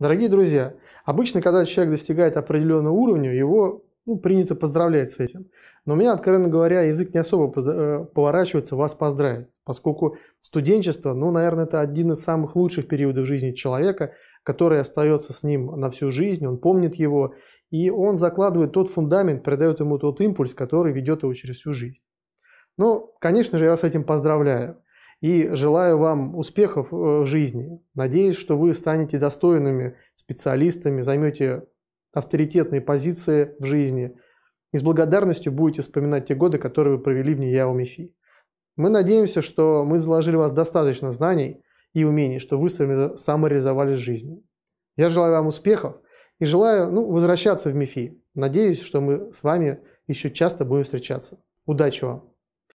Дорогие друзья, обычно, когда человек достигает определенного уровня, его ну, принято поздравлять с этим. Но у меня, откровенно говоря, язык не особо э, поворачивается вас поздравить, поскольку студенчество, ну, наверное, это один из самых лучших периодов жизни человека, который остается с ним на всю жизнь, он помнит его, и он закладывает тот фундамент, придает ему тот импульс, который ведет его через всю жизнь. Ну, конечно же, я с этим поздравляю. И желаю вам успехов э, в жизни. Надеюсь, что вы станете достойными специалистами, займете авторитетные позиции в жизни и с благодарностью будете вспоминать те годы, которые вы провели в Нияо Мифи. Мы надеемся, что мы заложили в вас достаточно знаний и умений, что вы сами самореализовались в жизни. Я желаю вам успехов и желаю ну, возвращаться в МИФИ. Надеюсь, что мы с вами еще часто будем встречаться. Удачи вам!